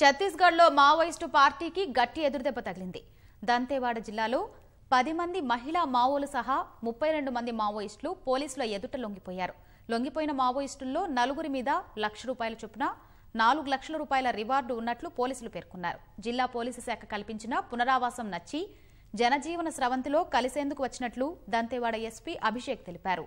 ఛత్తీస్గఢ్లో మావోయిస్టు పార్టీకి గట్టి ఎదురుదెబ్బ తగిలింది దంతేవాడ జిల్లాలో పది మంది మహిళా మావోలు సహా ముప్పై రెండు మంది మావోయిస్టులు పోలీసుల ఎదుట లొంగిపోయారు లొంగిపోయిన మావోయిస్టుల్లో నలుగురి మీద లక్ష రూపాయల చొప్పున నాలుగు లక్షల రూపాయల రివార్డు ఉన్నట్లు పోలీసులు పేర్కొన్నారు జిల్లా పోలీసు శాఖ కల్పించిన పునరావాసం నచ్చి జనజీవన స్రవంతిలో కలిసేందుకు వచ్చినట్లు దంతేవాడ ఎస్పీ అభిషేక్ తెలిపారు